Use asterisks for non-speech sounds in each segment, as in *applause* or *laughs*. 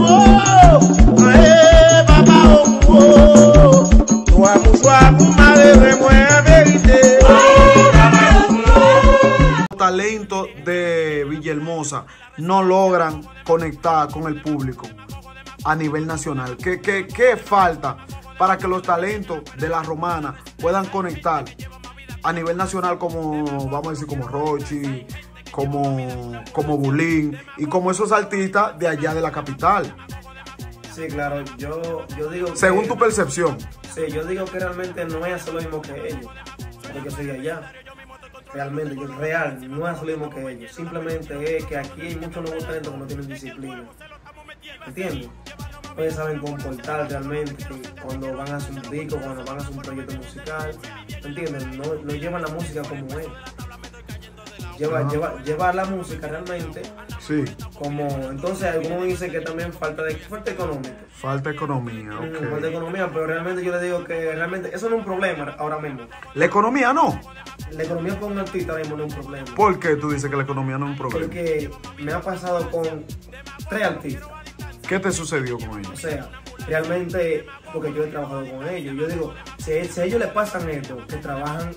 Oh, talento de Villahermosa no logran conectar con el público a nivel nacional. ¿Qué, qué falta para que los talentos de la romana puedan conectar a nivel nacional como, vamos a decir, como Rochi, como, como Bulín y como esos artistas de allá de la capital. Sí, claro, yo, yo digo... Según tu percepción. Sí, yo digo que realmente no es lo mismo que ellos, porque yo soy de allá. Realmente, yo, real, no es lo mismo que ellos. Simplemente es que aquí hay muchos nuevos talentos que no tienen disciplina. ¿Entiendes? Ellos saben comportar realmente cuando van a hacer un disco, cuando van a hacer un proyecto musical, ¿entiendes? No, no llevan la música como ellos llevar la música realmente. Sí. Como, entonces algunos dicen que también falta de falta económica. Falta economía, mm, Falta economía, pero realmente yo le digo que realmente eso no es un problema ahora mismo. ¿La economía no? La economía con un artista mismo no es un problema. ¿Por qué tú dices que la economía no es un problema? Porque me ha pasado con tres artistas. ¿Qué te sucedió con ellos? O sea, realmente, porque yo he trabajado con ellos, yo digo, si, si ellos les pasan esto, que trabajan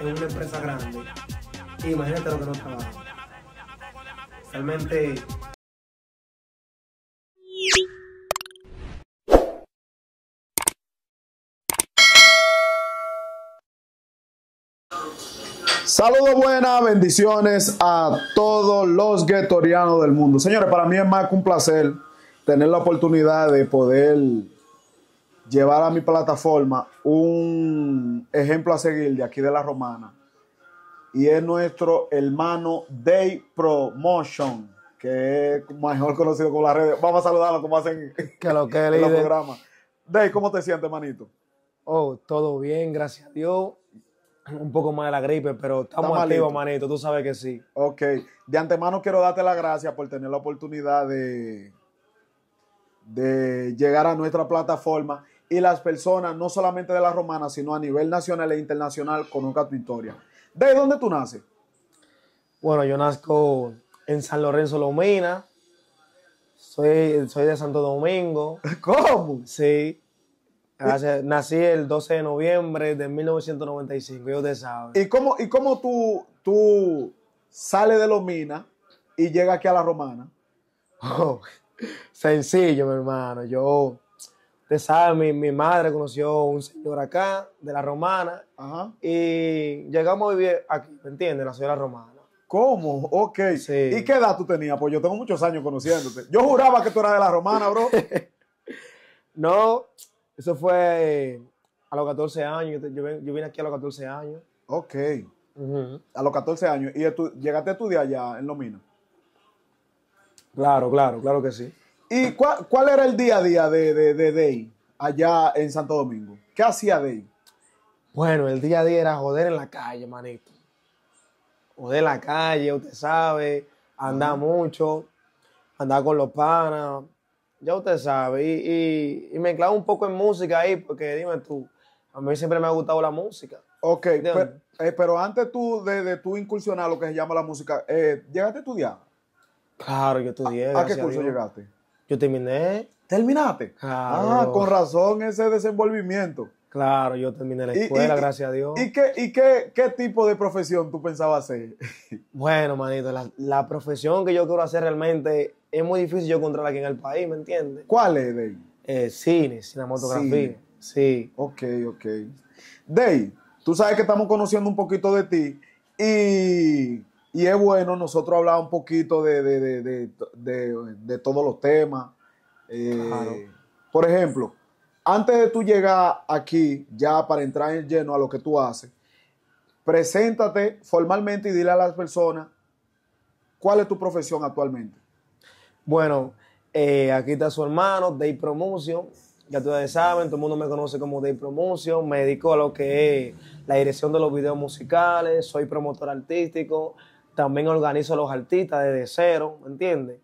en una empresa grande, imagínate lo que no Realmente Saludos buenas, bendiciones a todos los guetorianos del mundo. Señores, para mí es más que un placer tener la oportunidad de poder llevar a mi plataforma un ejemplo a seguir de aquí de la Romana y es nuestro hermano Day Promotion, que es mejor conocido con las redes. Vamos a saludarlo como hacen lo que en los programa Day, ¿cómo te sientes, manito? Oh, todo bien, gracias a Dios. Un poco más de la gripe, pero estamos activos, manito, tú sabes que sí. Ok, de antemano quiero darte las gracias por tener la oportunidad de, de llegar a nuestra plataforma y las personas, no solamente de la romana, sino a nivel nacional e internacional, conozcan tu historia. ¿De dónde tú naces? Bueno, yo nazco en San Lorenzo Lomina. Soy, soy de Santo Domingo. *laughs* ¿Cómo? Sí. Nací el 12 de noviembre de 1995, yo te sabes. ¿Y cómo, y cómo tú, tú sales de Lomina y llegas aquí a La Romana? *laughs* Oh, sencillo, mi hermano. Yo Usted sabe, mi, madre conoció a un señor acá, de la romana, Ajá. y llegamos a vivir aquí, ¿me entiendes? la ciudad romana. ¿Cómo? Ok. Sí. ¿Y qué edad tú tenías? Pues yo tengo muchos años conociéndote. Yo juraba que tú eras de la romana, bro. *laughs* no, eso fue eh, a los 14 años. Yo, yo vine aquí a los 14 años. Ok. A los 14 años. ¿Y llegaste a estudiar allá en Lomina? Claro, claro, claro que sí. ¿Y cuál, era el día a día de, de, Day allá en Santo Domingo? ¿Qué hacía Day? Bueno, el día a día era joder en la calle, manito. Joder en la calle, usted sabe, andar mucho, andar con los panas, ya usted sabe. Y, y, me un poco en música ahí, porque dime tú, a mí siempre me ha gustado la música. Ok, eh, pero, antes tú, de, de tú incursionar lo que se llama la música, eh, ¿llegaste a estudiar? Claro, yo estudié. ¿a qué curso llegaste? Yo terminé. ¿Terminaste? Ah, con razón ese desenvolvimiento. Claro, yo terminé la escuela, gracias a Dios. ¿Y, qué, y qué, tipo de profesión tú pensabas hacer? *laughs* bueno, manito, la, profesión que yo quiero hacer realmente es muy difícil yo encontrarla aquí en el país, ¿me entiendes? ¿Cuál es, Dey? Eh, cine, cinematografía. Sí. Ok, ok. Dey, tú sabes que estamos conociendo un poquito de ti y y es bueno nosotros hablar un poquito de, todos los temas. Eh, por ejemplo, antes de tú llegar aquí, ya para entrar en lleno a lo que tú haces, preséntate formalmente y dile a las personas cuál es tu profesión actualmente. Bueno, eh, aquí está su hermano, Day Promotion. Ya ustedes saben, todo el mundo me conoce como Day Promotion. Me dedico a lo que es la dirección de los videos musicales, soy promotor artístico, también organizo a los artistas desde cero, ¿me entiendes?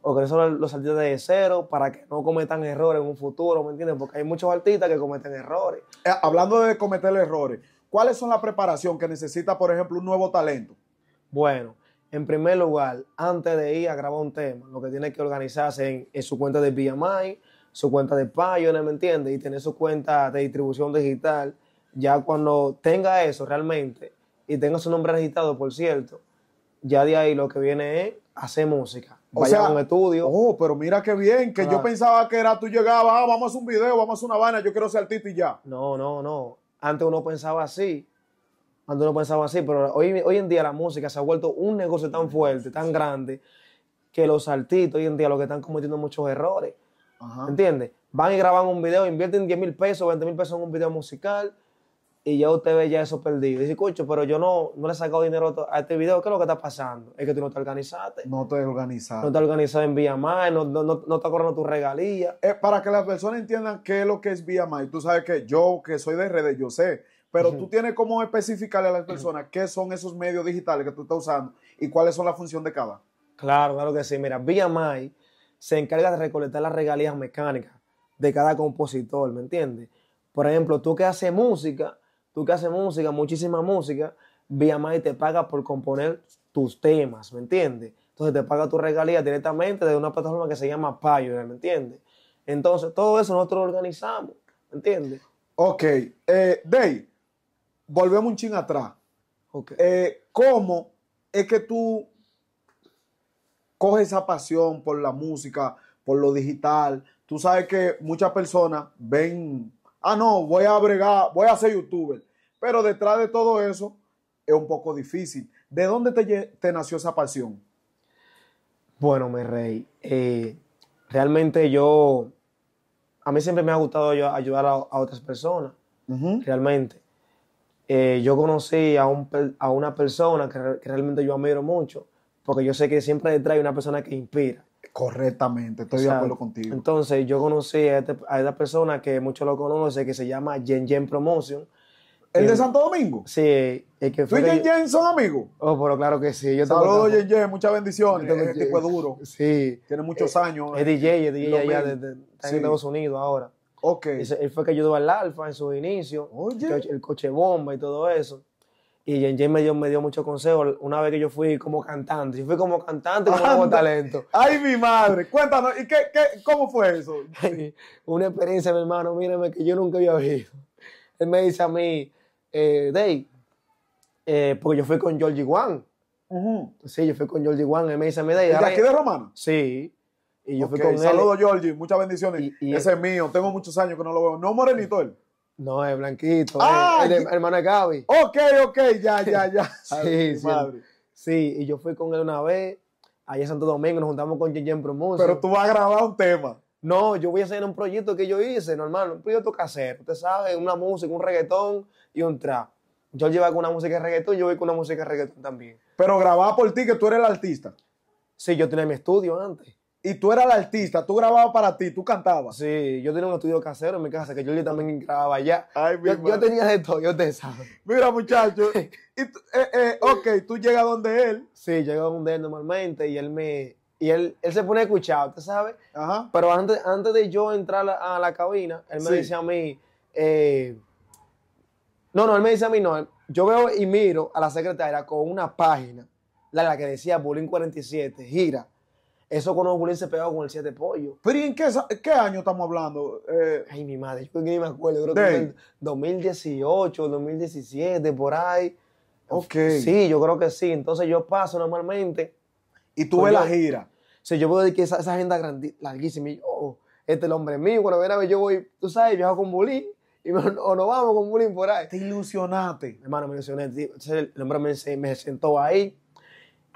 Organizo a los artistas desde cero para que no cometan errores en un futuro, ¿me entiendes? Porque hay muchos artistas que cometen errores. Eh, hablando de cometer errores, ¿cuáles son la preparación que necesita, por ejemplo, un nuevo talento? Bueno, en primer lugar, antes de ir a grabar un tema, lo que tiene que organizarse en, su cuenta de BMI, su cuenta de Pioneer, ¿me entiendes? Y tener su cuenta de distribución digital. Ya cuando tenga eso realmente y tenga su nombre registrado, por cierto, ya de ahí lo que viene es hacer música. O un estudio. Oh, pero mira qué bien, que yo pensaba que era tú llegabas, ah, vamos a hacer un video, vamos a hacer una vaina, yo quiero ser artista y ya. No, no, no. Antes uno pensaba así. Antes uno pensaba así, pero hoy, hoy en día la música se ha vuelto un negocio tan fuerte, tan grande, que los artistas hoy en día lo que están cometiendo muchos errores. ¿Entiendes? Van y graban un video, invierten 10 mil pesos, 20 mil pesos en un video musical y ya usted ve ya eso perdido. Dice, escucho, pero yo no, no le he sacado dinero a este video. ¿Qué es lo que está pasando? Es que tú no te organizaste. No te organizaste. No te organizaste en Vía no, no, no, te cobrando tu regalía. Eh, para que las personas entiendan qué es lo que es Vía Tú sabes que yo, que soy de redes, yo sé. Pero tú tienes cómo especificarle a las personas qué son esos medios digitales que tú estás usando y cuáles son la función de cada. Claro, claro que sí. Mira, Vía se encarga de recolectar las regalías mecánicas de cada compositor, ¿me entiendes? Por ejemplo, tú que haces música, Tú que haces música, muchísima música, y te paga por componer tus temas, ¿me entiendes? Entonces te paga tu regalía directamente de una plataforma que se llama Payo, ¿me entiendes? Entonces todo eso nosotros lo organizamos, ¿me entiendes? Ok, eh, volvemos un ching atrás. Okay. Eh, ¿Cómo es que tú coges esa pasión por la música, por lo digital? Tú sabes que muchas personas ven ah, no, voy a bregar, voy a ser youtuber. Pero detrás de todo eso es un poco difícil. ¿De dónde te, nació esa pasión? Bueno, mi rey, eh, realmente yo, a mí siempre me ha gustado ayudar a, otras personas, realmente. Eh, yo conocí a, una persona que, realmente yo admiro mucho, porque yo sé que siempre detrás hay una persona que inspira. Correctamente, estoy de acuerdo contigo. Entonces, yo conocí este, a, esta persona que muchos lo conocen, que se llama Jen Jen Promotion. ¿El, de Santo Domingo? Sí. El que ¿Tú y Jen Jen son amigos? Oh, pero claro que sí. Yo Saludos, Jen Jen, muchas bendiciones. duro. Sí. Tiene muchos eh, años. Es DJ, es DJ de, Estados Unidos ahora. Ok. Él, fue que ayudó al Alfa en sus inicios. el coche bomba y todo eso. Y Jen me dio, me dio una vez que yo fui como cantante. Yo fui como cantante con como talento. ¡Ay, mi madre! Cuéntanos, ¿y qué, cómo fue eso? *laughs* una experiencia, mi hermano, mírame, que yo nunca había visto. Él me dice a mí, eh, Dave, eh, porque yo fui con Georgie Wan. Sí, yo fui con Georgie Wan. Él me dice a mí, Dave. ¿Y de aquí de Romano? Sí. Y yo fui con saludo, él. Saludo, Georgie. Muchas bendiciones. Ese es mío. Tengo muchos años que no lo veo. No morenito él. No, es blanquito. Ah, es, hermano Gaby. Ok, ok, ya, ya, *laughs* ya. sí, sí. Sí, y yo fui con él una vez, allá en Santo Domingo, nos juntamos con Jen Pro Music. Pero tú vas a grabar un tema. No, yo voy a hacer un proyecto que yo hice, normal, un proyecto casero, usted sabe, una música, un reggaetón y un trap. Yo llevo con una música de reggaetón, yo voy con una música de reggaetón también. Pero grababa por ti que tú eres el artista. Sí, yo tenía mi estudio antes y tú eras el artista, tú grababas para ti, tú cantabas. Sí, yo tenía un estudio casero en mi casa que yo también grababa allá. Ay, yo, tenía de todo, yo te sabes. Mira, muchacho, *laughs* eh, eh, ok, tú llegas donde él. Sí, llego donde él normalmente y él me. Y él, se pone a escuchar, ¿usted sabe? Ajá. Pero antes, antes de yo entrar a la, cabina, él me dice a mí. Eh, no, no, él me dice a mí, no. Yo veo y miro a la secretaria con una página, la, la que decía Bullying 47, gira eso con se pegaba con el 7 pollo. ¿Pero y en qué, año estamos hablando? Eh, Ay, mi madre, yo ni me acuerdo. Creo que en 2018, 2017, por ahí. Ok. Sí, yo creo que sí. Entonces yo paso normalmente. ¿Y tú pues ves la gira? Sí, yo puedo decir que esa, agenda larguísima. oh, este es el hombre mío. Cuando viene a ver, yo voy, tú sabes, viajo con Bulín. Y o nos vamos con Bulín por ahí. Te ilusionaste. Hermano, me ilusioné. el hombre me sentó ahí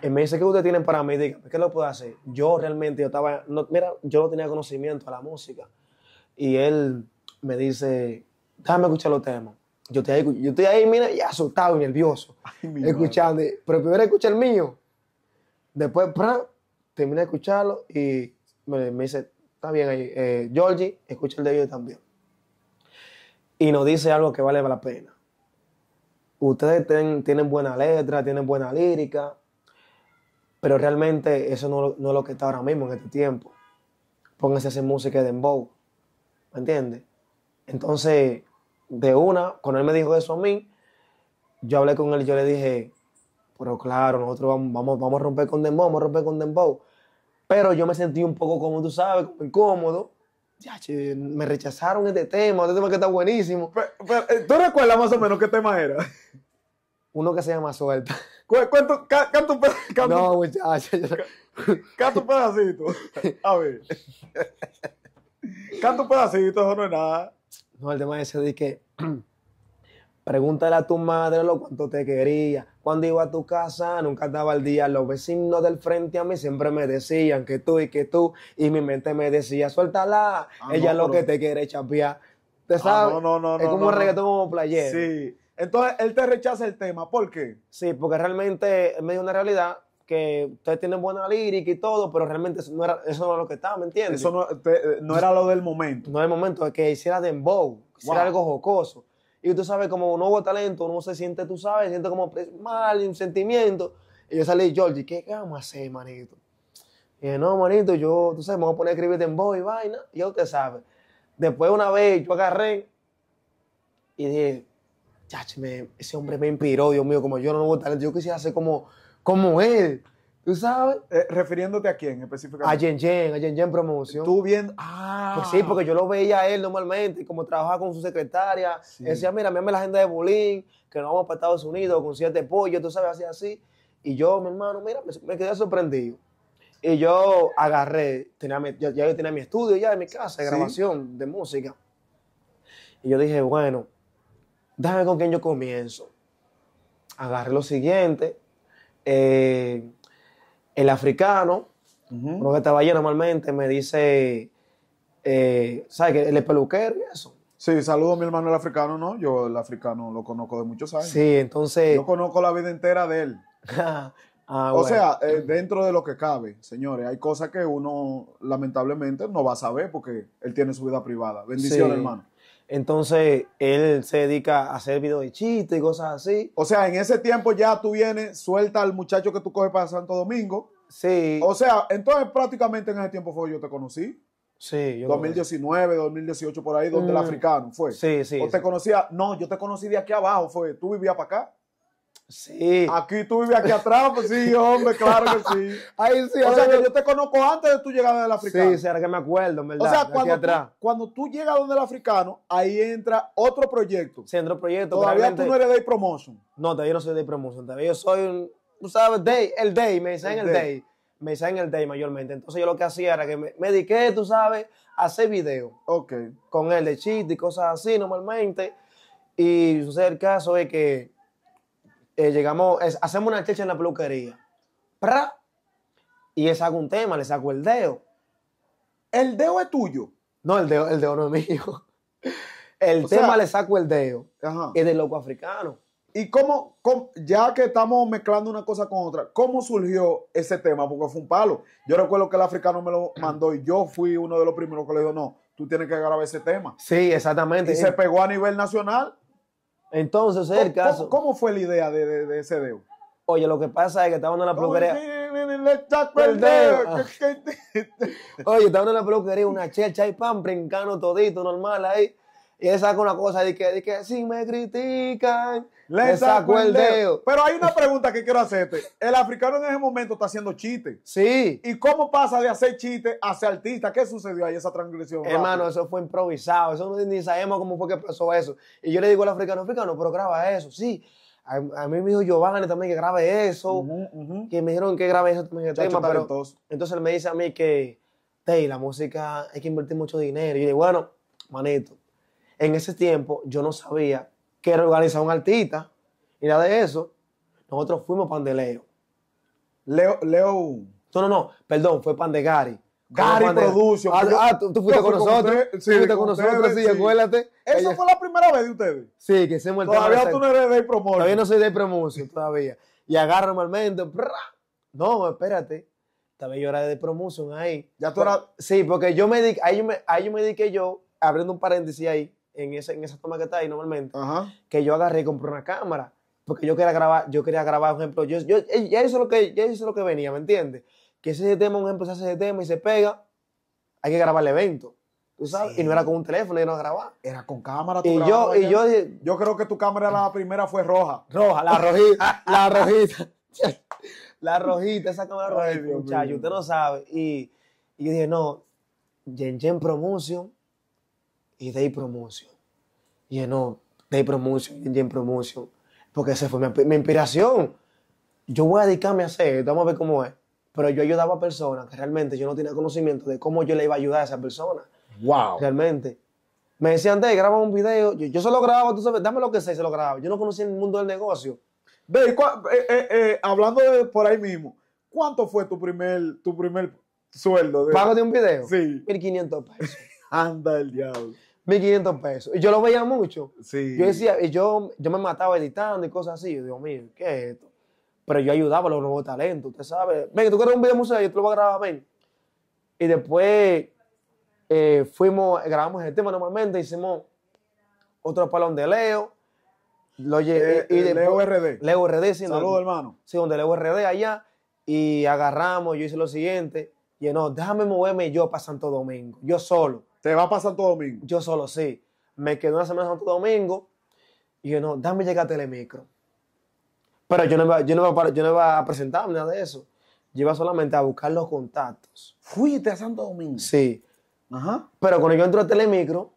él me dice, ¿qué ustedes tienen para mí? diga, ¿qué lo puedo hacer? Yo realmente, yo estaba, mira, yo no tenía conocimiento a la música. Y él me dice, déjame escuchar los temas. Yo estoy ahí, yo mira, y asustado y nervioso, *laughs* escuchando. Pero primero escucha el mío. Después, ¡pran! terminé de escucharlo y me, dice, está bien ahí, eh, Georgie, escucha el de ellos también. Y nos dice algo que vale la pena. Ustedes tienen buena letra, tienen buena lírica, pero realmente eso no, es lo que está ahora mismo en este tiempo. Pónganse a hacer música de dembow. ¿Me entiendes? Entonces, de una, cuando él me dijo eso a mí, yo hablé con él y yo le dije, pero claro, nosotros vamos, vamos, a romper con dembow, vamos a romper con dembow. Pero yo me sentí un poco, como tú sabes, incómodo. Ya, me rechazaron este tema, este tema que está buenísimo. ¿Tú recuerdas más o menos qué tema era? uno que se llama Suelta. *laughs* ¿Cuánto? canta un pedacito. No, muchachos. Yo... Canta un pedacito. A ver. Canta un pedacito, eso no es nada. No, el tema ese de que. *clears throat* Pregúntale a tu madre lo cuánto te quería. Cuando iba a tu casa nunca andaba al día. Los vecinos del frente a mí siempre me decían que tú y que tú. Y mi mente me decía, suéltala. Ah, Ella es lo que te quiere chapear. ¿Te ah, sabes? no, no, no. Es como un reggaetón como player Sí. Entonces, él te rechaza el tema. ¿Por qué? Sí, porque realmente me dio una realidad que ustedes tienen buena lírica y todo, pero realmente eso no era, lo que estaba, ¿me entiendes? Eso eh, no, era lo del momento. No era el momento, es que hiciera dembow, hiciera wow. algo jocoso. Y tú sabes, como un nuevo talento, uno se siente, tú sabes, siente como mal, un sentimiento. Y yo salí, Georgie, ¿qué vamos a hacer, manito? Y dije, no, manito, yo, tú sabes, me voy a poner a escribir dembow y vaina. Y ya usted sabe. Después una vez yo agarré y dije, ese hombre me inspiró, Dios mío, como yo no tengo talento, yo quisiera ser como, como él. ¿Tú sabes? Eh, ¿Refiriéndote a quién específicamente? A Yen a Yen Yen Promoción. ¿Tú viendo? Ah. Pues sí, porque yo lo veía a él normalmente, como trabajaba con su secretaria. Decía, mira, mírame la agenda de Bolín que nos vamos para Estados Unidos con siete pollos, tú sabes, así, así. Y yo, mi hermano, mira, me, quedé sorprendido. Y yo agarré, tenía ya, yo tenía mi estudio ya en mi casa de grabación de música. Y yo dije, bueno, déjame con quién yo comienzo. Agarre lo siguiente, eh, el africano, lo que estaba allí normalmente, me dice, eh, ¿sabes qué? El peluquero y eso. Sí, saludo a mi hermano el africano, ¿no? Yo el africano lo conozco de muchos años. Sí, entonces... Yo conozco la vida entera de él. *laughs* Ah, o sea, eh, dentro de lo que cabe, señores, hay cosas que uno lamentablemente no va a saber porque él tiene su vida privada. Bendición, hermano. Entonces él se dedica a hacer videos de chiste y cosas así. O sea, en ese tiempo ya tú vienes, suelta al muchacho que tú coges para Santo Domingo. Sí. O sea, entonces prácticamente en ese tiempo fue yo te conocí. Sí, 2019, 2018, por ahí, donde el mm. africano fue. Sí, sí. O te conocía, no, yo te conocí de aquí abajo, fue, tú vivías para acá. Sí. Aquí tú vives aquí atrás, pues sí, hombre, claro que sí. *laughs* Ahí sí. O sea, que yo te conozco antes de tú llegar del africano. Sí, ahora que me acuerdo, verdad. O sea, cuando, aquí atrás. Tú, cuando tú llegas donde el africano, ahí entra otro proyecto. Sí, entra otro proyecto. Todavía tú no eres Day Promotion. No, todavía no soy Day Promotion. Todavía yo soy un, tú sabes, Day, el Day, me dicen el, day. Me dicen el Day mayormente. Entonces yo lo que hacía era que me, me dediqué, tú sabes, a hacer videos. Ok. Con él de chiste y cosas así normalmente. Y sucede el caso de que eh, llegamos, hacemos una checha en la peluquería. ¡Pra! Y le saco un tema, le saco el dedo. ¿El dedo es tuyo? No, el dedo, el dedo no es mío. *laughs* El tema le saco el dedo. Ajá. Es del loco africano. ¿Y cómo, ya que estamos mezclando una cosa con otra, cómo surgió ese tema? Porque fue un palo. Yo recuerdo que el africano me lo mandó y yo fui uno de los primeros que le dijo, no, tú tienes que grabar ese tema. Sí, exactamente. Y se pegó a nivel nacional. Entonces, es el caso. ¿Cómo, fue la idea de, de, ese dedo? Oye, lo que pasa es que estaban en la peluquería. Oye, estaban en la peluquería, una chelcha y pan, brincando todito, normal ahí. Y él saca una cosa y que, de me critican, le sacó el dedo. Pero hay una pregunta que quiero hacerte. El africano en ese momento está haciendo chiste. Sí. ¿Y cómo pasa de hacer chiste a ser artista? ¿Qué sucedió ahí esa transgresión? Hermano, eso fue improvisado. Eso no, ni sabemos cómo fue que pasó eso. Y yo le digo al africano, africano, pero graba eso. Sí. A, mí me dijo Giovanni también que grabe eso. Que me dijeron que grabe eso también. El tema, entonces él me dice a mí que, hey, la música hay que invertir mucho dinero. Y yo le digo, bueno, manito, en ese tiempo yo no sabía que organiza un artista, y nada de eso. Nosotros fuimos pan de Leo. Leo, No, no, no, perdón, fue pan de Gary. Gary Producio. Ah, ah, tú, fuiste con nosotros. sí, fuiste con, nosotros, sí, sí. acuérdate. ¿Eso fue la primera vez de ustedes? Sí, que hicimos el Todavía tú no eres de promoción. Todavía no soy de promoción, todavía. Y agarro normalmente. No, espérate. vez yo era de promoción ahí. Ya tú eras. Sí, porque yo me dediqué, ahí, me, ahí yo me dediqué yo, abriendo un paréntesis ahí, en, esa toma que está ahí normalmente, que yo agarré y compré una cámara. Porque yo quería grabar, yo quería grabar, por ejemplo, yo, yo eh, ya hice lo que, ya lo que venía, ¿me entiendes? Que ese tema, un ejemplo, se hace ese tema y se pega, hay que grabar el evento. ¿Tú sabes? Y no era con un teléfono, no grabar. Era con cámara. y yo, y yo, yo creo que tu cámara la primera fue roja. Roja, la rojita. *laughs* la rojita. la rojita, esa cámara rojita. usted no sabe. Y, yo dije, no, Gen Gen Promotion y Day Promotion. Y no, Day Promotion, en Promotion. Porque esa fue mi, inspiración. Yo voy a dedicarme a hacer vamos a ver cómo es. Pero yo ayudaba a personas que realmente yo no tenía conocimiento de cómo yo le iba a ayudar a esa persona. ¡Wow! Realmente. Me decían, Day, graba un video. Yo, yo se lo grababa, tú sabes, dame lo que sé, se lo grababa. Yo no conocía el mundo del negocio. ve eh, eh, eh, hablando por ahí mismo, ¿cuánto fue tu primer, tu primer sueldo? De... ¿Pago de un video? Sí. 1500 pesos. *laughs* Anda el diablo. 1.500 pesos. Y yo lo veía mucho. Yo decía, yo, yo me mataba editando y cosas así. Yo digo, mire, ¿qué es esto? Pero yo ayudaba a los nuevos talentos, usted sabe. venga, tú quieres un video museo? yo te lo voy a grabar, ven. Y después eh, fuimos, grabamos el tema normalmente, hicimos otro palón de Leo. Lo eh, eh, Leo RD. Leo RD, sí. Saludos, hermano. Sí, donde Leo RD allá. Y agarramos, yo hice lo siguiente. Y no, déjame moverme yo para Santo Domingo, yo solo. ¿Te va para Santo Domingo? Yo solo, sí. Me quedé una semana en Santo Domingo y yo, no, dame llegar a Telemicro. Pero yo no iba, yo no yo no a presentarme nada de eso. Yo iba solamente a buscar los contactos. ¿Fuiste a Santo Domingo? Sí. Ajá. Pero cuando yo entro a Telemicro,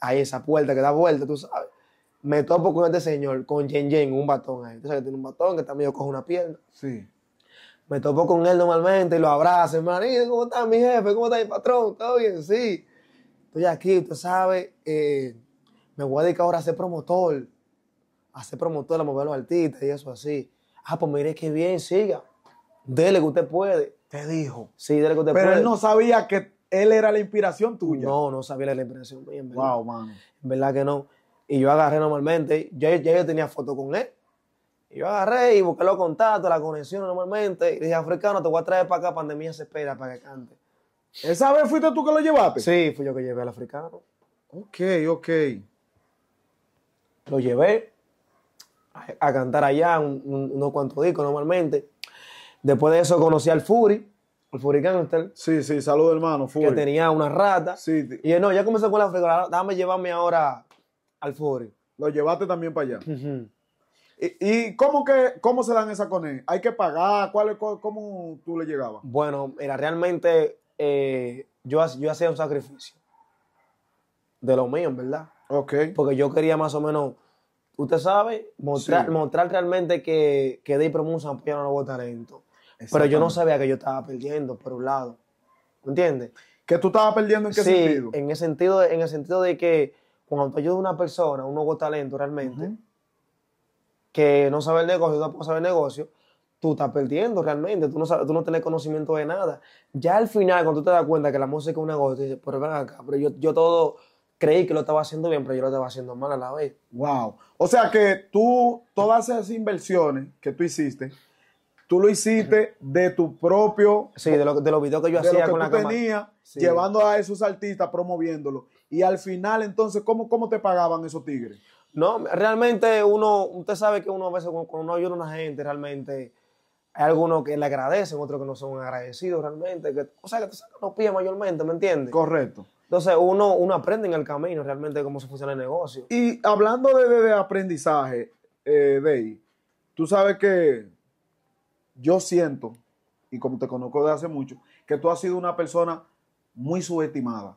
ahí esa puerta que da vuelta, tú sabes, me topo con este señor, con Jen Jen, un batón ahí. Tú sabes que tiene un batón que también yo cojo una pierna. Sí. Me topo con él normalmente y lo abrazo, hermano. ¿Cómo está mi jefe? ¿Cómo está mi patrón? ¿Todo bien? Sí estoy aquí, usted sabe, eh, me voy a dedicar ahora a ser promotor, a ser promotor, a mover los artistas y eso así. Ah, pues mire qué bien, siga. Dele que usted puede. Te dijo. Sí, dele que usted puede. Pero él no sabía que él era la inspiración tuya. No, no sabía la inspiración tuya. Wow, mano. En verdad que no. Y yo agarré normalmente, ya, yo tenía foto con él. Y yo agarré y busqué los contactos, la conexión normalmente. Y dije, africano, te voy a traer para acá, pandemia se espera para que cante. ¿Esa vez fuiste tú que lo llevaste? Sí, fui yo que llevé al africano. Ok, ok. Lo llevé a, cantar allá unos cuantos discos normalmente. Después de eso conocí al Fury, el Fury Gangster. Sí, sí, saludo hermano, Fury. Que tenía una rata. Sí. Y no, ya comenzó con el africano, déjame llevarme ahora al Fury. Lo llevaste también para allá. ¿Y, cómo, que, cómo se dan esas con él? ¿Hay que pagar? ¿Cuál, cómo tú le llegabas? Bueno, era realmente eh, yo, yo hacía un sacrificio de lo mío, en verdad. Ok. Porque yo quería más o menos, usted sabe, mostrar, mostrar realmente que, que Dave porque apoya un nuevo talento. Pero yo no sabía que yo estaba perdiendo, por un lado. ¿Entiendes? ¿Que tú estabas perdiendo en qué sentido? En el sentido, en el sentido de que cuando tú ayudas una persona, un nuevo talento realmente, que no sabe el negocio, tampoco sabe el negocio, tú estás perdiendo realmente, tú no, sabes, tú no tienes conocimiento de nada. Ya al final, cuando tú te das cuenta que la música es una cosa, te dices, pero ven acá, pero yo, yo todo creí que lo estaba haciendo bien, pero yo lo estaba haciendo mal a la vez. Wow. O sea que tú, todas esas inversiones que tú hiciste, tú lo hiciste de tu propio... Sí, de, los videos que yo hacía lo que con tú la tenía, llevando a esos artistas, promoviéndolo. Y al final, entonces, ¿cómo, cómo te pagaban esos tigres? No, realmente uno, usted sabe que uno a veces cuando uno ayuda a una gente, realmente hay algunos que le agradecen, otros que no son agradecidos realmente. Que, o sea, que te sacan los pies mayormente, ¿me entiendes? Correcto. Entonces uno, uno aprende en el camino realmente cómo se funciona el negocio. Y hablando de, aprendizaje, eh, tú sabes que yo siento, y como te conozco de hace mucho, que tú has sido una persona muy subestimada.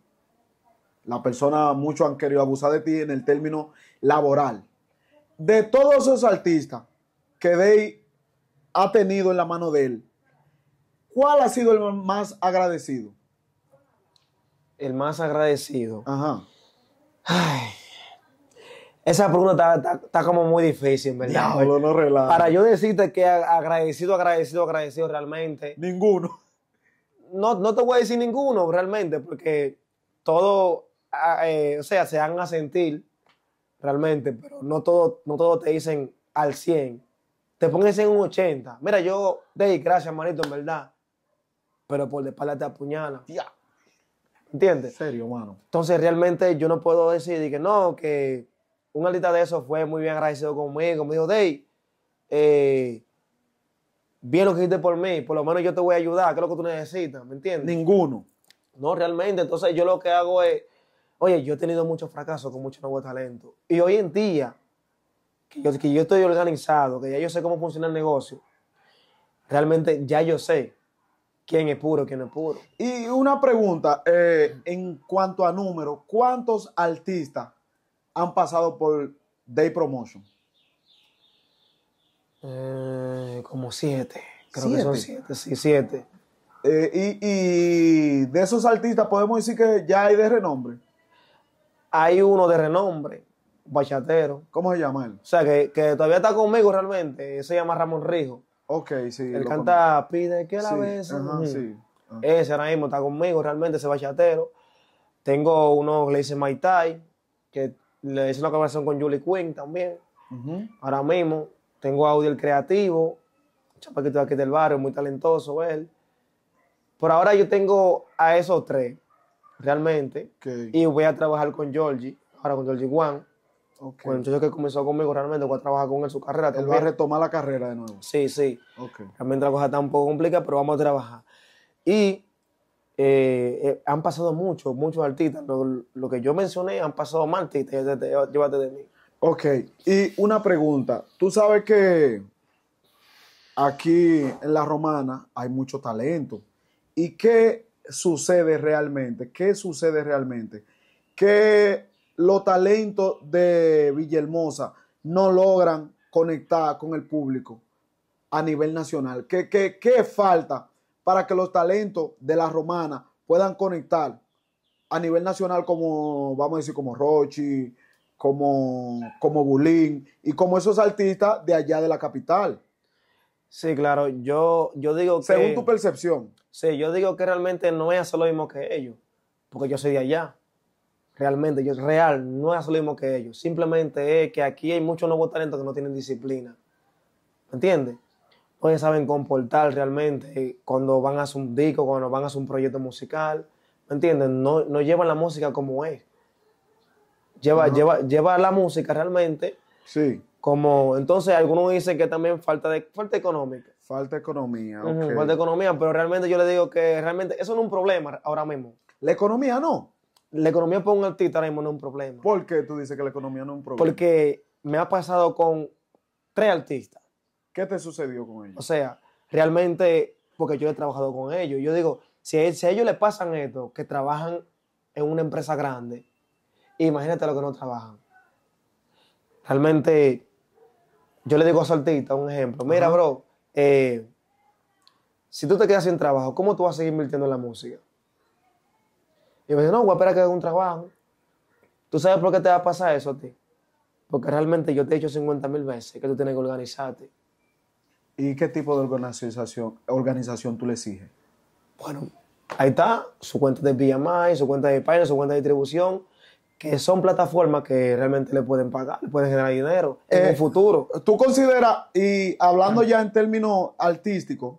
La persona, mucho han querido abusar de ti en el término laboral. De todos esos artistas que Dey ha tenido en la mano de él, ¿cuál ha sido el más agradecido? El más agradecido. Ajá. Ay. Esa pregunta está, como muy difícil, ¿verdad? No, no relaja. Para yo decirte que agradecido, agradecido, agradecido realmente. Ninguno. No, te voy a decir ninguno realmente, porque todo, eh, o sea, se dan a sentir realmente, pero no todo, no todo te dicen al 100 te pones en un 80. Mira, yo, de gracias, manito, en verdad. Pero por la espalda te apuñala. Ya. ¿Entiendes? En serio, mano. Entonces, realmente yo no puedo decir que no, que un alita de eso fue muy bien agradecido conmigo. Me dijo, Dey, eh, bien lo que hiciste por mí, por lo menos yo te voy a ayudar, ¿Qué es lo que tú necesitas, ¿me entiendes? Ninguno. No, realmente. Entonces, yo lo que hago es, oye, yo he tenido muchos fracasos con mucho nuevo talento. Y hoy en día, que yo, estoy organizado, que ya yo sé cómo funciona el negocio, realmente ya yo sé quién es puro, quién no es puro. Y una pregunta eh, en cuanto a número, ¿cuántos artistas han pasado por Day Promotion? Eh, como siete, creo que son siete, sí, siete. Eh, y, de esos artistas podemos decir que ya hay de renombre. Hay uno de renombre, bachatero. ¿Cómo se llama él? O sea, que, que todavía está conmigo realmente. Se llama Ramón Rijo. Ok, sí. Él canta Pide que la vez. sí. Ese ahora mismo está conmigo realmente, ese bachatero. Tengo uno que le dice My que le hice una conversación con Julie Quinn también. Ahora mismo tengo Audio el Creativo, chapaquito aquí del barrio, muy talentoso él. Por ahora yo tengo a esos tres, realmente. Y voy a trabajar con Georgie, ahora con Georgie Juan Okay. el pues que comenzó conmigo realmente, voy a trabajar con él su carrera. Él va a retomar la carrera de nuevo. Sí, sí. También Realmente la cosa está un poco complicada, pero vamos a trabajar. Y eh, eh, han pasado muchos, muchos artistas. Lo, que yo mencioné, han pasado más artistas. Llévate de mí. Ok, y una pregunta. Tú sabes que aquí en La Romana hay mucho talento. ¿Y qué sucede realmente? ¿Qué sucede realmente? ¿Qué...? los talentos de Villahermosa no logran conectar con el público a nivel nacional? ¿Qué, falta para que los talentos de la romana puedan conectar a nivel nacional como, vamos a decir, como Rochi, como, como Bulín y como esos artistas de allá de la capital? Sí, claro, yo, yo digo que... Según tu percepción. Sí, yo digo que realmente no es hacer lo mismo que ellos, porque yo soy de allá realmente, yo real, no es lo mismo que ellos. Simplemente es que aquí hay muchos nuevos talentos que no tienen disciplina. ¿Me entiendes? No saben comportar realmente eh, cuando van a hacer un disco, cuando van a hacer un proyecto musical. ¿Me entiendes? No, no llevan la música como es. Lleva, lleva, la música realmente. Sí. Como, entonces algunos dicen que también falta de falta económica. Falta economía, Falta economía, pero realmente yo le digo que realmente eso no es un problema ahora mismo. La economía no la economía para un artista ahora mismo no es un problema. ¿Por qué tú dices que la economía no es un problema? Porque me ha pasado con tres artistas. ¿Qué te sucedió con ellos? O sea, realmente, porque yo he trabajado con ellos. Yo digo, si a, ellos les pasan esto, que trabajan en una empresa grande, imagínate lo que no trabajan. Realmente, yo le digo a artistas un ejemplo. Mira, bro, eh, si tú te quedas sin trabajo, ¿cómo tú vas a seguir invirtiendo en la música? Y me dice, no, voy a esperar que haga un trabajo. ¿Tú sabes por qué te va a pasar eso a ti? Porque realmente yo te he dicho 50 mil veces que tú tienes que organizarte. ¿Y qué tipo de organización, organización tú le exiges? Bueno, ahí está, su cuenta de BMI, su cuenta de Payne, su cuenta de distribución, que son plataformas que realmente le pueden pagar, le pueden generar dinero en el eh, futuro. ¿Tú consideras, y hablando ya en términos artísticos,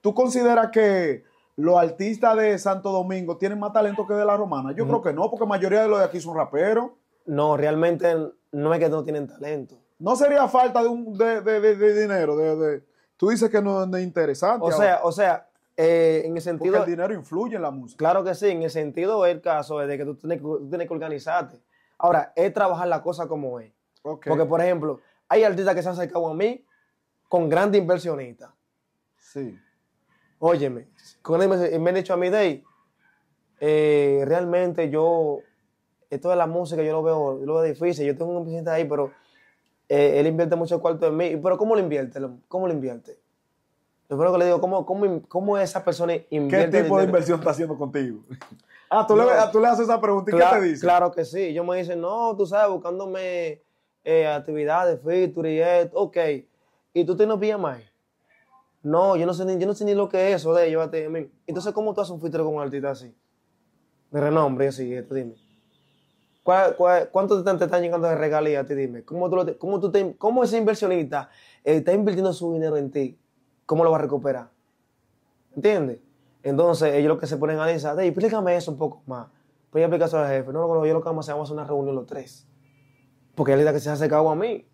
tú consideras que los artistas de Santo Domingo tienen más talento que de la romana. Yo creo que no, porque la mayoría de los de aquí son raperos. No, realmente no es que no tienen talento. No sería falta de, un, de, dinero. De, Tú dices que no, es interesante. O sea, o sea, eh, en el sentido. Porque el dinero influye en la música. Claro que sí, en el sentido el caso de que tú tienes, que organizarte. Ahora, es trabajar la cosa como es. Porque, por ejemplo, hay artistas que se han acercado a mí con grandes inversionistas. Sí. Óyeme, con él me, han dicho a mí, Day, eh, realmente yo, esto eh, de la música yo lo veo, lo veo difícil, yo tengo un presidente ahí, pero eh, él invierte mucho cuarto de mí. Pero ¿cómo lo invierte? ¿Cómo lo invierte? yo creo que le digo, ¿cómo, cómo, esa persona invierte? ¿Qué tipo de inversión está haciendo contigo? *laughs* Ah, tú, le, haces esa pregunta y claro, qué te dice. Claro que sí. Yo me dice no, tú sabes, buscándome actividades, feature y esto. Ok. ¿Y tú tienes más. No, yo no sé ni, yo no sé ni lo que es eso de ellos. a Entonces, ¿cómo tú haces un filtro con un artista así? De renombre y así, esto, dime. ¿Cuántos te, están llegando de regalías? Te dime. ¿Cómo, tú cómo, ese inversionista eh, está invirtiendo su dinero en ti? ¿Cómo lo va a recuperar? ¿Entiendes? Entonces, ellos lo que se ponen a analizar, explícame eso un poco más. Voy pues a explicar al jefe. No, no, yo lo que vamos a hacer, una reunión los tres. Porque es la que se hace cago a mí.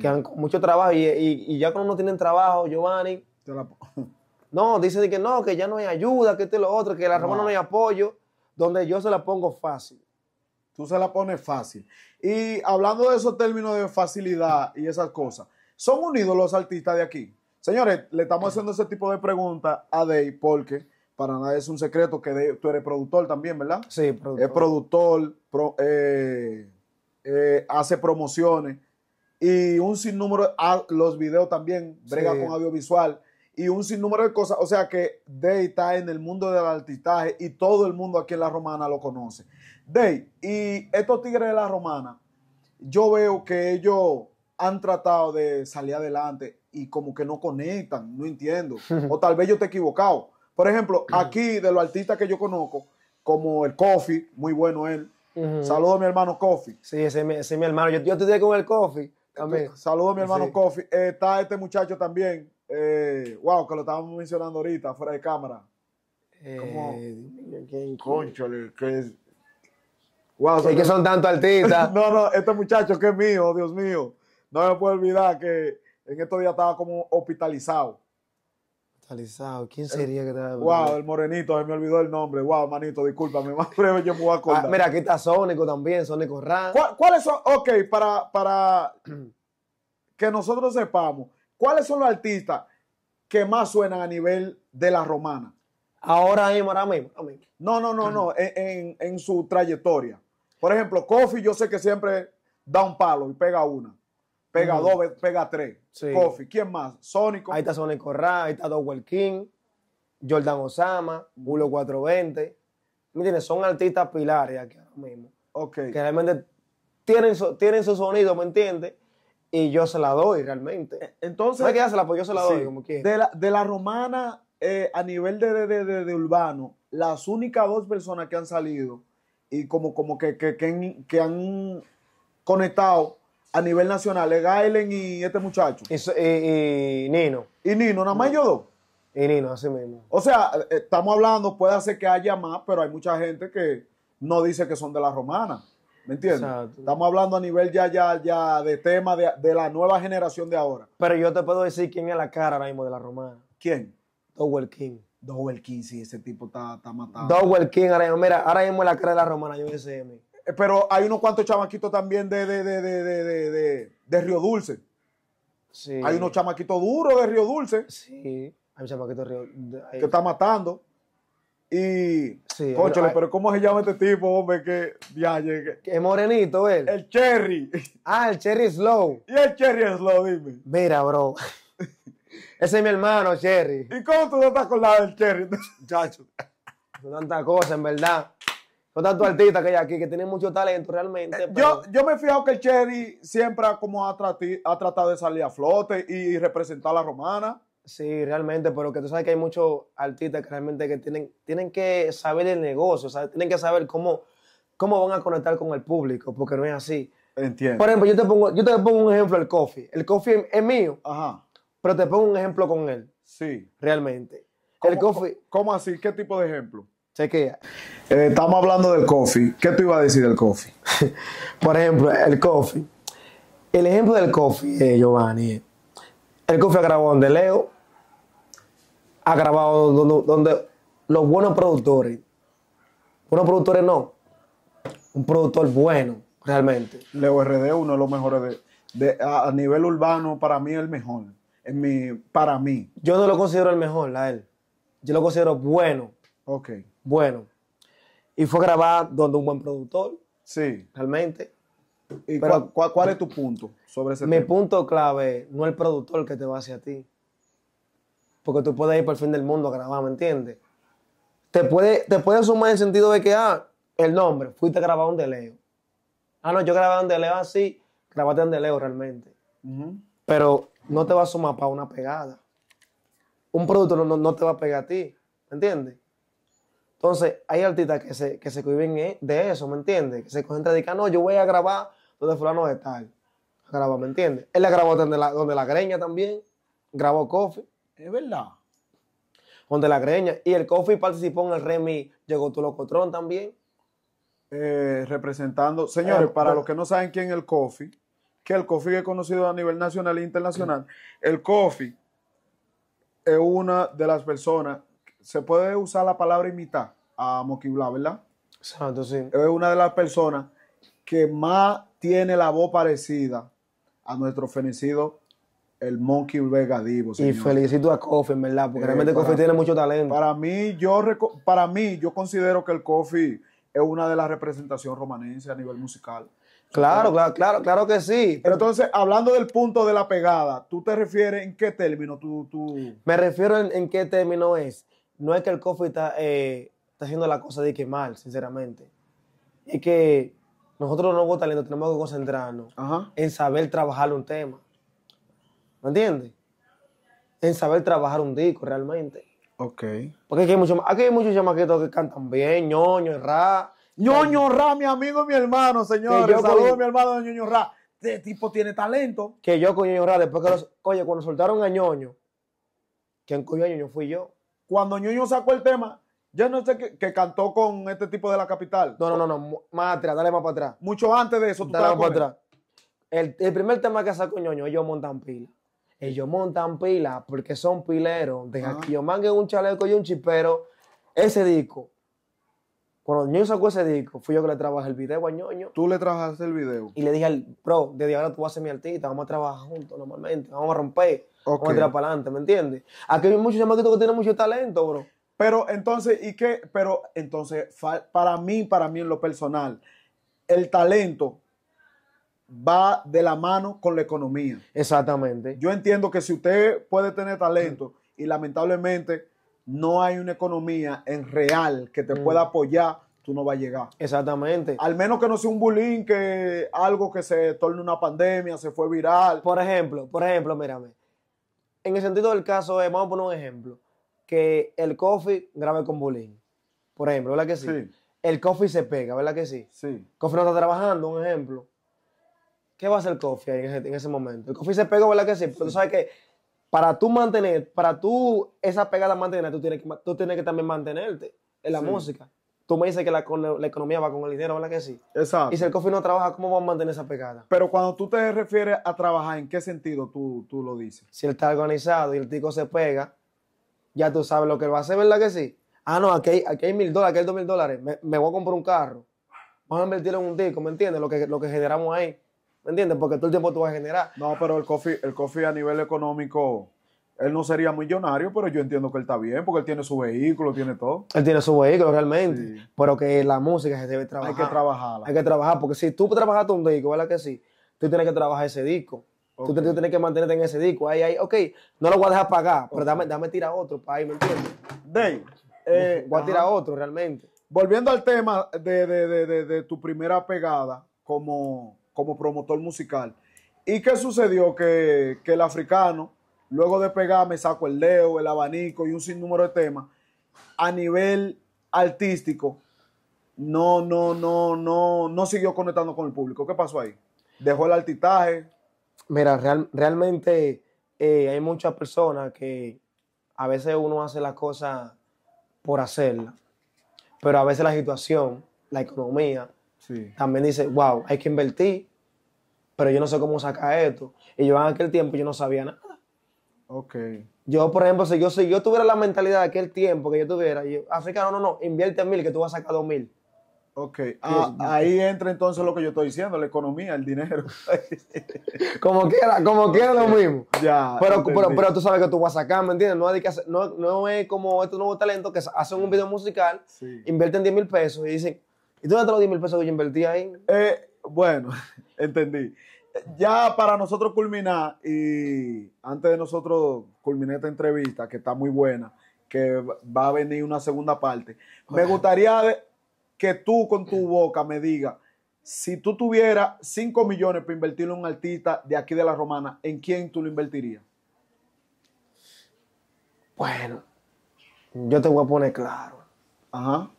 Que han mucho trabajo y ya cuando no tienen trabajo, Giovanni *laughs* no, dice que no, que ya no hay ayuda, que este es lo otro, que la no. no hay apoyo, donde yo se la pongo fácil. Tú se la pones fácil. Y hablando de esos términos de facilidad y esas cosas, ¿son unidos los artistas de aquí? Señores, le estamos haciendo ese tipo de preguntas a Day porque para nada es un secreto que tú eres productor también, ¿verdad? Sí, productor. Es productor, eh, eh, hace promociones y un sinnúmero, a ah, los videos también, brega con audiovisual y un sinnúmero de cosas. O sea que Day está en el mundo del artistaje y todo el mundo aquí en La Romana lo conoce. Day, y estos tigres de La Romana, yo veo que ellos han tratado de salir adelante y como que no conectan, no entiendo. *laughs* O tal vez yo te he equivocado. Por ejemplo, aquí de los artistas que yo conozco, como el Coffee, muy bueno él. Saludos a mi hermano Coffee. Sí, ese es mi, hermano. Yo, estoy con el Coffee este, también. Saludo a mi hermano Coffee. Eh, está este muchacho también, eh, wow, que lo estábamos mencionando ahorita, fuera de cámara. Eh, como, que es. Wow, que son tantos artistas. *laughs* no, no, este muchacho que es mío, Dios mío. No me puedo olvidar que en estos días estaba como hospitalizado. Hospitalizado, ¿quién sería que estaba? Wow, el morenito, me olvidó el nombre. Wow, manito, discúlpame, breve *laughs* yo acordar. Ah, mira, aquí está Sónico también, Sónico Ran. ¿Cuáles son? Ok, para, para *clears throat* que nosotros sepamos. ¿Cuáles son los artistas que más suenan a nivel de la romana? Ahora mismo, ahora mismo. No, no, no, ah. no, en, su trayectoria. Por ejemplo, Kofi yo sé que siempre da un palo y pega una. Pega mm. dos, pega tres. Kofi, ¿quién más? Sónico. Ahí está Sonic Rá, ahí está Dowell King, Jordan Osama, Bulo 420. ¿Me Son artistas pilares aquí ahora mismo. Ok. Que realmente tienen su, tienen su sonido, ¿me entiendes? y yo se la doy realmente. E, entonces. No pues yo se la doy como De la, romana eh, a nivel de, urbano, las únicas dos personas que han salido y como, como que, que, han conectado a nivel nacional es Gailen y este muchacho. Y, Nino. Y Nino, nada más yo dos. Y Nino, así mismo. O sea, eh, estamos hablando, puede hacer que haya más, pero hay mucha gente que no dice que son de la romana. ¿Me entiendes? Estamos hablando a nivel ya, ya, ya de tema de, la nueva generación de ahora. Pero yo te puedo decir quién es la cara ahora mismo de la romana. ¿Quién? Dowell King. Dowell King, sí, ese tipo está, está matado. Dowell King ahora mismo, mira, ahora mismo es la cara de la romana, yo sé. Eh, pero hay unos cuantos chamaquitos también de, de, Río Dulce. Sí. Hay unos chamaquitos duros de Río Dulce. Sí, hay un chamaquito de Río Dulce. Que está matando. Y. Sí, pero, ¿cómo se llama este tipo, hombre? Que. Ya llegué. Es morenito él. El Cherry. Ah, el Cherry Slow. Y el Cherry Slow, dime. Mira, bro. Ese es mi hermano, Cherry. ¿Y cómo tú no estás con la del Cherry, muchacho? Son tantas cosas, en verdad. Son tantos artistas que hay aquí que tienen mucho talento realmente. yo, yo me he fijado que el Cherry siempre como ha, ha tratado de salir a flote y representar a la romana. Sí, realmente, pero que tú sabes que hay muchos artistas que realmente que tienen, tienen que saber el negocio, tienen que saber cómo, cómo van a conectar con el público, porque no es así. Entiendo. Por ejemplo, yo te pongo, yo te pongo un ejemplo, el coffee. El coffee es, mío, Ajá. pero te pongo un ejemplo con él. Sí. Realmente. ¿Cómo, el coffee... ¿Cómo así? ¿Qué tipo de ejemplo? Chequea. Eh, estamos hablando del coffee. ¿Qué tú iba a decir del coffee? *laughs* Por ejemplo, el coffee. El ejemplo del coffee, eh, Giovanni. Eh. El coffee grabó donde Leo, ha grabado donde, los buenos productores, buenos productores no, un productor bueno, realmente. Leo RD, uno de los mejores de, a, nivel urbano, para mí el mejor. En para mí. Yo no lo considero el mejor, a él. Yo lo considero bueno. Ok. Bueno. Y fue grabado donde un buen productor. Sí. Realmente. ¿Y cuál, es tu punto sobre ese Mi punto clave no el productor que te va hacia ti porque tú puedes ir por el fin del mundo a grabar, ¿me entiendes? Te puede, te puede sumar en el sentido de que, ah, el nombre, fuiste a grabar un leo. Ah, no, yo grabé un leo así, Grabate un leo realmente. Pero no te va a sumar para una pegada. Un producto no, te va a pegar a ti, ¿me entiendes? Entonces, hay artistas que se, que se de eso, ¿me entiendes? Que se concentran de ah, no, yo voy a grabar donde fulano de tal. ¿me entiendes? Él la grabó donde la, donde la greña también, grabó Coffee. Es verdad. Juan la Greña. Y el Coffee participó en el Remy, llegó tu Locotrón también. Eh, representando, señores, eh, para los que no saben quién es el Coffee, que el Coffee es conocido a nivel nacional e internacional, el Coffee es una de las personas, se puede usar la palabra imitar a Moquibla, ¿verdad? Exacto, sí. Es una de las personas que más tiene la voz parecida a nuestro fenecido el Monkey vegadivo Y felicito a Kofi, en verdad, porque eh, realmente Kofi tiene mucho talento. Para mí, yo para mí, yo considero que el Kofi es una de las representaciones romanenses a nivel musical. Claro, claro, claro, que sí. Pero entonces, hablando del punto de la pegada, ¿tú te refieres en qué término tú...? Me refiero en, qué término es. No es que el Kofi eh, está, haciendo la cosa de que mal, sinceramente. Es que nosotros los nuevos talentos tenemos que concentrarnos en saber trabajar un tema. ¿Me entiendes? En saber trabajar un disco realmente. Ok. Porque aquí hay muchos, aquí hay muchos chamaquitos que cantan bien, ñoño, ra. ñoño ra, mi amigo mi hermano, señores. saludo a mi hermano ñoño ra. Este tipo tiene talento. Que yo con ñoño ra, después que los. Oye, cuando soltaron a ñoño, que cogió a ñoño fui yo. Cuando ñoño sacó el tema, yo no sé que, que, cantó con este tipo de la capital. No, no, no, no. Más atrás, dale más para atrás. Mucho antes de eso, tú dale más para atrás. El, primer tema que sacó ñoño, Yo montan pila ellos montan pilas porque son pileros. Deja ah. que yo mangue un chaleco y un chipero. Ese disco, cuando Ñoño sacó ese disco, fui yo que le trabajé el video a Ñoño. Tú le trabajaste el video. Y le dije al pro, desde ahora tú vas a ser mi artista, vamos a trabajar juntos normalmente, vamos a romper, vamos a tirar para adelante, ¿me entiendes? Aquí hay muchos chamaquitos que tienen mucho talento, bro. Pero entonces, ¿y qué? Pero entonces, para mí, para mí en lo personal, el talento va de la mano con la economía. Exactamente. Yo entiendo que si usted puede tener talento y lamentablemente no hay una economía en real que te mm. pueda apoyar, tú no vas a llegar. Exactamente. Al menos que no sea un bullying, que algo que se torne una pandemia, se fue viral. Por ejemplo, por ejemplo, mírame. En el sentido del caso, eh, vamos a poner un ejemplo. Que el coffee grabe con bullying. Por ejemplo, ¿verdad que sí? sí. El coffee se pega, ¿verdad que sí? Sí. Coffee no está trabajando, un ejemplo ¿Qué va a hacer el en en ese momento? El Kofi se pega, ¿verdad que sí? Pero tú sabes que para tú mantener, para tú esa pegada mantener, tú tienes que, tú tienes que también mantenerte en la música. Tú me dices que la, economía va con el dinero, ¿verdad que sí? Exacto. Y si el coffee no trabaja, ¿cómo va a mantener esa pegada? Pero cuando tú te refieres a trabajar, ¿en qué sentido tú, lo dices? Si él está organizado y el tico se pega, ya tú sabes lo que él va a hacer, ¿verdad que sí? Ah, no, aquí hay, aquí hay mil dólares, aquí hay dos mil dólares. Me, voy a comprar un carro. Vamos a invertir en un disco, ¿me entiendes? Lo que, lo que generamos ahí. ¿Me entiendes? Porque todo el tiempo tú vas a generar. No, pero el coffee, el coffee a nivel económico, él no sería millonario, pero yo entiendo que él está bien, porque él tiene su vehículo, tiene todo. Él tiene su vehículo realmente. Pero que la música se debe trabajar. Hay que trabajarla. Hay que trabajar, porque si tú trabajaste un disco, ¿verdad que sí? Tú tienes que trabajar ese disco. Tú, tienes que mantenerte en ese disco. Ahí, ahí, ok, no lo voy a dejar pagar, pero dame, dame tira otro para ahí, ¿me entiendes? voy eh, a tirar otro realmente. Volviendo al tema de tu primera pegada, como como promotor musical. ¿Y qué sucedió? Que, el africano, luego de pegar, me sacó el leo, el abanico y un sinnúmero de temas, a nivel artístico, no, no, no, no, no siguió conectando con el público. ¿Qué pasó ahí? ¿Dejó el altitaje? Mira, realmente eh, hay muchas personas que a veces uno hace las cosas por hacerlas, pero a veces la situación, la economía, también dice, wow, hay que invertir, pero yo no sé cómo sacar esto. Y yo en aquel tiempo yo no sabía nada. Ok. Yo, por ejemplo, si yo, si yo tuviera la mentalidad de aquel tiempo que yo tuviera, yo, africano, no, no, invierte mil, que tú vas a sacar dos mil. Ok, ah, ahí entra entonces lo que yo estoy diciendo, la economía, el dinero. *laughs* como quiera, como quiera lo mismo. Ya. Pero, pero, tú sabes que tú vas a sacar, ¿me entiendes? No, hay que hacer, no, es como estos nuevos talentos que hacen un video musical, invierten diez mil pesos y dicen, ¿Y tú dónde los 10 mil pesos que yo invertí ahí? Eh, bueno, *laughs* entendí. Ya para nosotros culminar, y antes de nosotros culminar esta entrevista, que está muy buena, que va a venir una segunda parte, me gustaría que tú con tu boca me digas, si tú tuvieras 5 millones para invertirlo en un artista de aquí de la Romana, ¿en quién tú lo invertirías? Bueno, yo te voy a poner claro. Ajá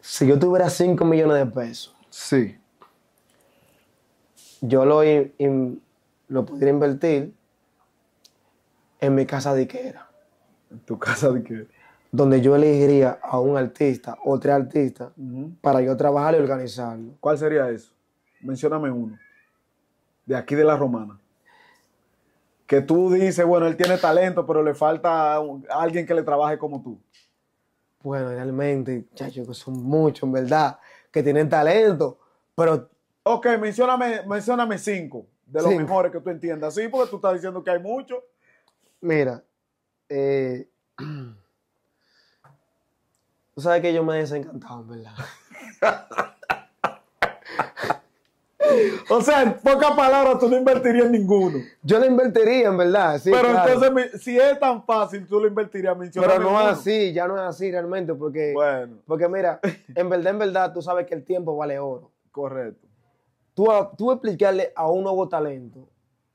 si yo tuviera 5 millones de pesos, sí. yo lo, lo pudiera invertir en mi casa de Iquera. ¿Tu casa de Iquera? Donde yo elegiría a un artista otro artista para yo trabajar y organizarlo. ¿Cuál sería eso? mencioname uno. De aquí de la Romana. Que tú dices, bueno, él tiene talento, pero le falta a alguien que le trabaje como tú bueno, realmente, chacho, que son muchos, en verdad, que tienen talento, pero... Ok, mencioname, cinco de los mejores que tú entiendas, sí, porque tú estás diciendo que hay muchos. Mira, eh, *clears throat* tú sabes que yo me he desencantado, en verdad. *laughs* o sea, en pocas palabras, tú no invertirías en ninguno. Yo no invertiría, en verdad. pero entonces, si es tan fácil, tú lo invertirías menciona Pero no es así, ya no es así realmente, porque, bueno. porque mira, en verdad, en verdad, tú sabes que el tiempo vale oro. Correcto. Tú, tú explicarle a un nuevo talento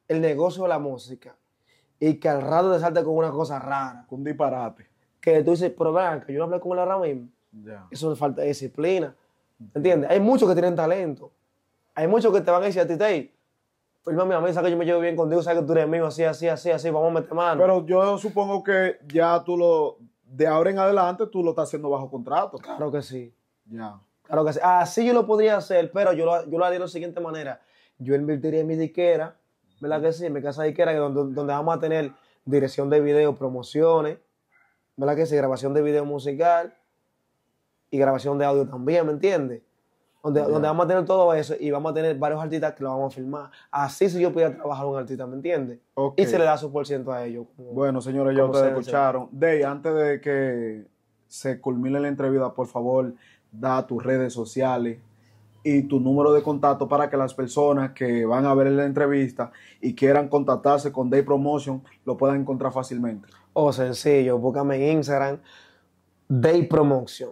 el negocio de la música y que al rato te salte con una cosa rara. Con un disparate. Que tú dices, pero vean, que yo no hablé con él ahora mismo. Eso es falta de disciplina. ¿Entiendes? Hay muchos que tienen talento, hay muchos que te van a decir a ti, hey, a mí, ¿sabes que yo me llevo bien contigo, sabes que tú eres mío, así, así, así, así, vamos a meter mano. Pero yo supongo que ya tú lo, de ahora en adelante, tú lo estás haciendo bajo contrato. Claro, que sí. Ya. Claro que sí. Así yo lo podría hacer, pero yo lo, haría de la siguiente manera. Yo invertiría en mi disquera, ¿verdad que sí? En mi casa disquera, donde, donde vamos a tener dirección de video, promociones, ¿verdad que sí? Grabación de video musical y grabación de audio también, ¿me entiendes? donde, vamos a tener todo eso y vamos a tener varios artistas que lo vamos a filmar. Así si yo pudiera trabajar un artista, ¿me entiendes? Y se le da su por a ellos. bueno, señores, ya ustedes escucharon. Day, antes de que se culmine la entrevista, por favor, da tus redes sociales y tu número de contacto para que las personas que van a ver la entrevista y quieran contactarse con Day Promotion lo puedan encontrar fácilmente. O oh, sencillo, búscame en Instagram, Day Promotion.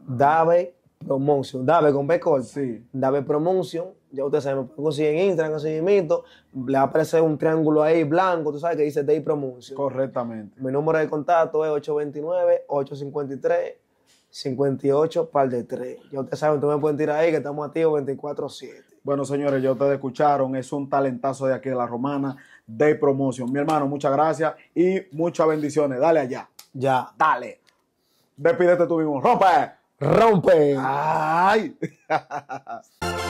Dave Promotion. Dave con B Sí. Dave Promotion. Ya ustedes saben, me pongo conseguir en Instagram, seguimiento, mito. Le aparece un triángulo ahí blanco, tú sabes, que dice Dave Promotion. Correctamente. Mi número de contacto es 829-853-58 par de 3. Ya ustedes saben, ustedes me pueden tirar ahí que estamos activos 24-7. Bueno, señores, ya ustedes escucharon. Es un talentazo de aquí de la Romana de Promotion. Mi hermano, muchas gracias y muchas bendiciones. Dale allá. Ya. Dale. Despídete tú mismo. ¡Rompe! rompe. ¡Ay! *laughs*